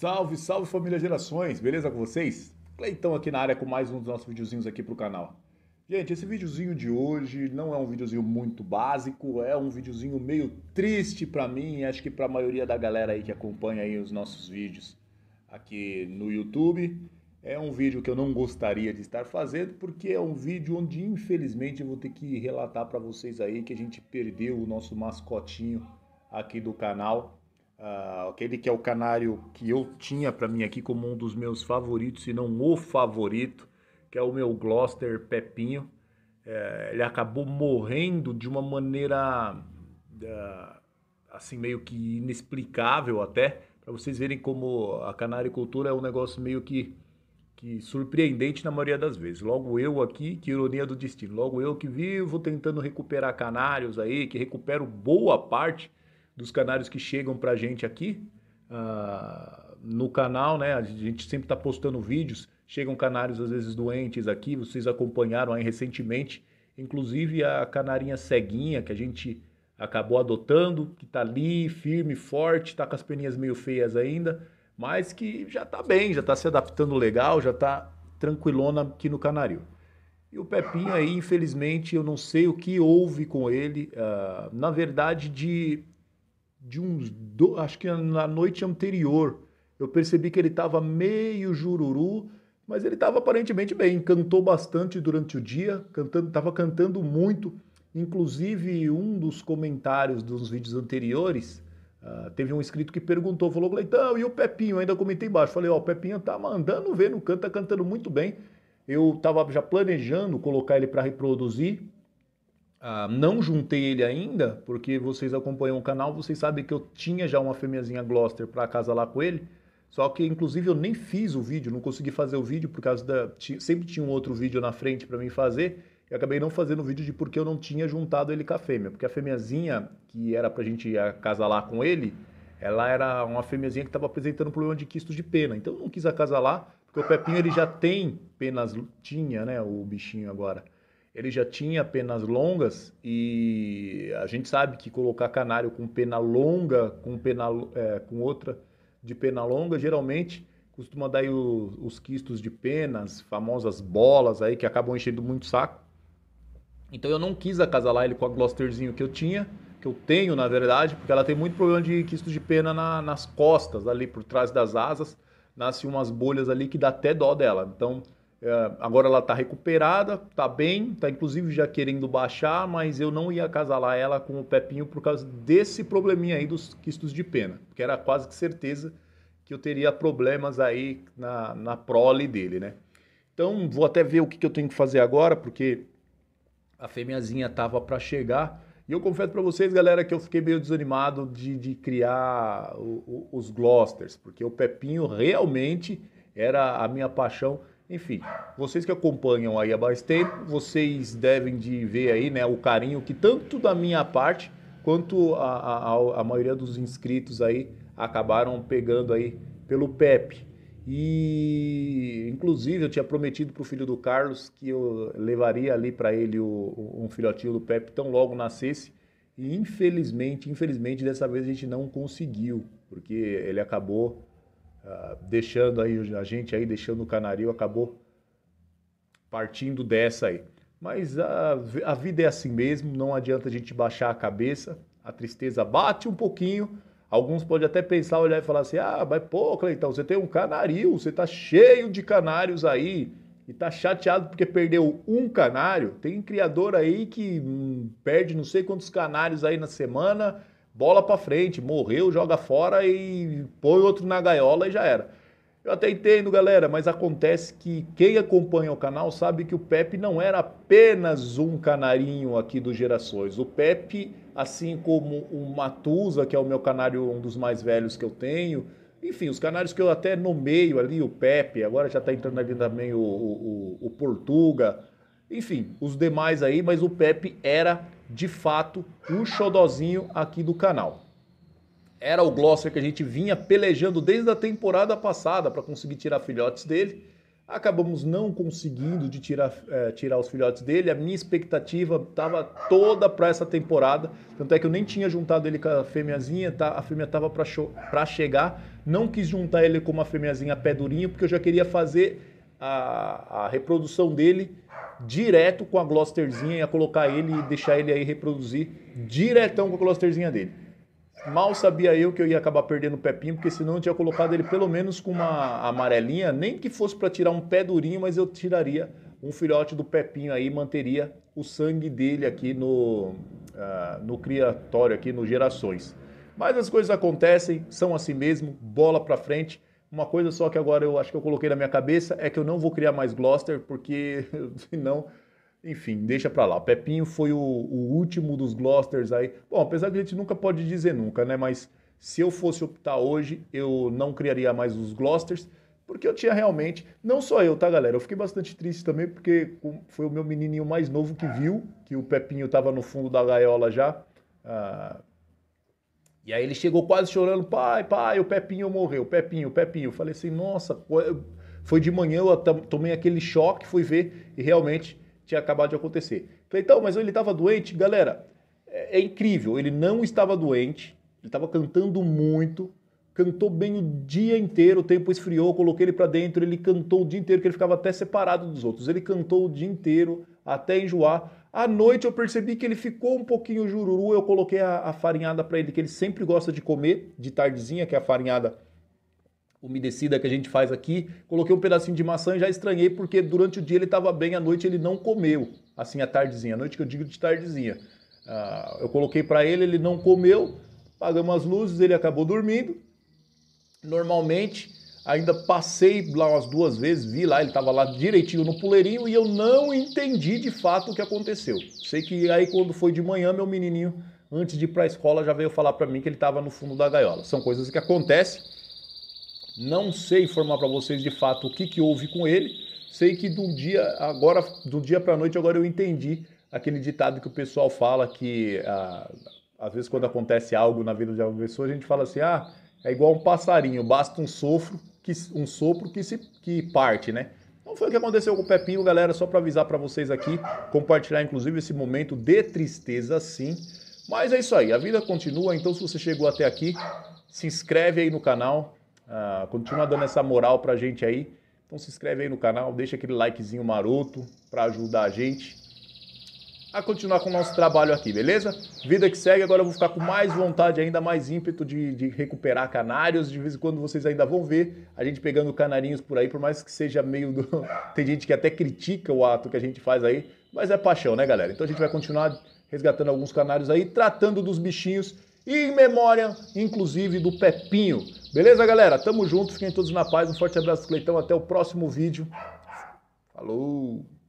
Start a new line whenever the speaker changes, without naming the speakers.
Salve, salve família Gerações, beleza com vocês? Cleitão aqui na área com mais um dos nossos videozinhos aqui pro canal. Gente, esse videozinho de hoje não é um videozinho muito básico, é um videozinho meio triste para mim e acho que para a maioria da galera aí que acompanha aí os nossos vídeos aqui no YouTube. É um vídeo que eu não gostaria de estar fazendo, porque é um vídeo onde infelizmente eu vou ter que relatar para vocês aí que a gente perdeu o nosso mascotinho aqui do canal. Uh, aquele que é o canário que eu tinha para mim aqui como um dos meus favoritos, se não o favorito, que é o meu Gloucester Pepinho. É, ele acabou morrendo de uma maneira uh, assim meio que inexplicável até, para vocês verem como a canaricultura é um negócio meio que, que surpreendente na maioria das vezes. Logo eu aqui, que ironia do destino, logo eu que vivo tentando recuperar canários aí, que recupero boa parte dos canários que chegam para a gente aqui uh, no canal, né? A gente sempre está postando vídeos. Chegam canários às vezes doentes aqui, vocês acompanharam aí recentemente, inclusive a canarinha ceguinha que a gente acabou adotando, que está ali firme, forte, está com as peninhas meio feias ainda, mas que já está bem, já está se adaptando legal, já está tranquilona aqui no Canário. E o Pepinho aí, infelizmente, eu não sei o que houve com ele. Uh, na verdade, de de uns. Do... Acho que na noite anterior. Eu percebi que ele estava meio jururu, mas ele estava aparentemente bem. Cantou bastante durante o dia, cantando, tava cantando muito. Inclusive, um dos comentários dos vídeos anteriores. Uh, teve um inscrito que perguntou, falou, leitão e o Pepinho? Eu ainda comentei embaixo. Falei, ó, oh, o Pepinho tá mandando ver no canto, tá cantando muito bem. Eu tava já planejando colocar ele para reproduzir, ah, não juntei ele ainda, porque vocês acompanham o canal, vocês sabem que eu tinha já uma fêmeazinha Gloucester para lá com ele. Só que, inclusive, eu nem fiz o vídeo, não consegui fazer o vídeo por causa da. Sempre tinha um outro vídeo na frente para mim fazer. E acabei não fazendo o vídeo de porque eu não tinha juntado ele com a fêmea. Porque a fêmeazinha, que era pra gente acasalar com ele, ela era uma fêmeazinha que estava apresentando problema de quisto de pena. Então eu não quis acasalar, porque o Pepinho ele já tem penas. Tinha, né? O bichinho agora ele já tinha penas longas e a gente sabe que colocar canário com pena longa, com, pena, é, com outra de pena longa, geralmente costuma dar os, os quistos de penas, famosas bolas aí que acabam enchendo muito saco. Então eu não quis acasalar ele com a Gloucesterzinho que eu tinha, que eu tenho na verdade, porque ela tem muito problema de quistos de pena na, nas costas, ali por trás das asas, nasce umas bolhas ali que dá até dó dela. Então é, agora ela está recuperada, está bem, está inclusive já querendo baixar, mas eu não ia acasalar ela com o Pepinho por causa desse probleminha aí dos quistos de pena, porque era quase que certeza que eu teria problemas aí na, na prole dele, né? Então vou até ver o que, que eu tenho que fazer agora, porque a fêmeazinha tava para chegar. E eu confesso para vocês, galera, que eu fiquei meio desanimado de, de criar o, o, os Glosters, porque o Pepinho realmente era a minha paixão. Enfim, vocês que acompanham aí há mais tempo, vocês devem de ver aí né, o carinho que tanto da minha parte quanto a, a, a maioria dos inscritos aí acabaram pegando aí pelo Pepe E inclusive eu tinha prometido para o filho do Carlos que eu levaria ali para ele o, um filhotinho do Pepe tão logo nascesse. E infelizmente, infelizmente dessa vez a gente não conseguiu, porque ele acabou uh, deixando aí a gente aí deixando o canário acabou partindo dessa aí. Mas a, a vida é assim mesmo, não adianta a gente baixar a cabeça, a tristeza bate um pouquinho. Alguns podem até pensar, olhar e falar assim: ah, mas pô, Cleitão, você tem um canário você tá cheio de canários aí e tá chateado porque perdeu um canário. Tem um criador aí que hum, perde não sei quantos canários aí na semana bola para frente, morreu, joga fora e põe outro na gaiola e já era. Eu até entendo, galera, mas acontece que quem acompanha o canal sabe que o Pepe não era apenas um canarinho aqui do Gerações. O Pepe, assim como o Matusa, que é o meu canário, um dos mais velhos que eu tenho, enfim, os canários que eu até nomeio ali, o Pepe, agora já está entrando ali também o, o, o Portuga, enfim, os demais aí, mas o Pepe era de fato o xodozinho aqui do canal. Era o Glosser que a gente vinha pelejando desde a temporada passada para conseguir tirar filhotes dele. Acabamos não conseguindo de tirar, é, tirar os filhotes dele. A minha expectativa estava toda para essa temporada. Tanto é que eu nem tinha juntado ele com a fêmeazinha. Tá? A fêmea estava para chegar. Não quis juntar ele com uma fêmeazinha pé durinho, porque eu já queria fazer a, a reprodução dele direto com a Glosterzinha, ia colocar ele e deixar ele aí reproduzir diretão com a Glosterzinha dele. Mal sabia eu que eu ia acabar perdendo o Pepinho, porque senão eu tinha colocado ele pelo menos com uma amarelinha, nem que fosse para tirar um pé durinho, mas eu tiraria um filhote do Pepinho aí, manteria o sangue dele aqui no, uh, no criatório, aqui no Gerações. Mas as coisas acontecem, são assim mesmo, bola para frente. Uma coisa só que agora eu acho que eu coloquei na minha cabeça é que eu não vou criar mais Gloucester, porque senão, enfim, deixa pra lá. Pepinho foi o, o último dos Gloucesters aí. Bom, apesar que a gente nunca pode dizer nunca, né? Mas se eu fosse optar hoje, eu não criaria mais os Gloucesters, porque eu tinha realmente, não só eu, tá, galera? Eu fiquei bastante triste também, porque foi o meu menininho mais novo que viu que o Pepinho tava no fundo da gaiola já. Ah, e aí ele chegou quase chorando, pai, pai, o Pepinho morreu, Pepinho, Pepinho. Falei assim, nossa, foi de manhã, eu tomei aquele choque, fui ver e realmente tinha acabado de acontecer. Falei, então, mas ele estava doente? Galera, é, é incrível, ele não estava doente, ele estava cantando muito, cantou bem o dia inteiro, o tempo esfriou, coloquei ele para dentro, ele cantou o dia inteiro, que ele ficava até separado dos outros. Ele cantou o dia inteiro até enjoar. À noite eu percebi que ele ficou um pouquinho jururu, eu coloquei a, a farinhada para ele, que ele sempre gosta de comer de tardezinha, que é a farinhada umedecida que a gente faz aqui. Coloquei um pedacinho de maçã e já estranhei porque durante o dia ele estava bem, à noite ele não comeu, assim, a tardezinha, à noite que eu digo de tardezinha. Ah, eu coloquei para ele, ele não comeu, pagamos as luzes, ele acabou dormindo. Normalmente, Ainda passei lá umas duas vezes, vi lá, ele estava lá direitinho no puleirinho e eu não entendi de fato o que aconteceu. Sei que aí quando foi de manhã, meu menininho, antes de ir para a escola, já veio falar para mim que ele estava no fundo da gaiola. São coisas que acontecem. Não sei informar para vocês de fato o que, que houve com ele. Sei que do dia agora, do dia para noite, agora eu entendi aquele ditado que o pessoal fala que ah, às vezes quando acontece algo na vida de uma pessoa, a gente fala assim, ah, é igual um passarinho, basta um sofro que, um sopro que, se, que parte, né? Então foi o que aconteceu com o Pepinho, galera, só para avisar para vocês aqui, compartilhar inclusive esse momento de tristeza sim. Mas é isso aí, a vida continua, então se você chegou até aqui, se inscreve aí no canal, uh, continua dando essa moral pra gente aí. Então se inscreve aí no canal, deixa aquele likezinho maroto para ajudar a gente a continuar com o nosso trabalho aqui, beleza? Vida que segue, agora eu vou ficar com mais vontade, ainda mais ímpeto de, de recuperar canários. De vez em quando vocês ainda vão ver a gente pegando canarinhos por aí, por mais que seja meio do. Tem gente que até critica o ato que a gente faz aí, mas é paixão, né, galera? Então a gente vai continuar resgatando alguns canários aí, tratando dos bichinhos em memória, inclusive, do Pepinho. Beleza, galera? Tamo junto, fiquem todos na paz. Um forte abraço, Cleitão. Até o próximo vídeo. Falou!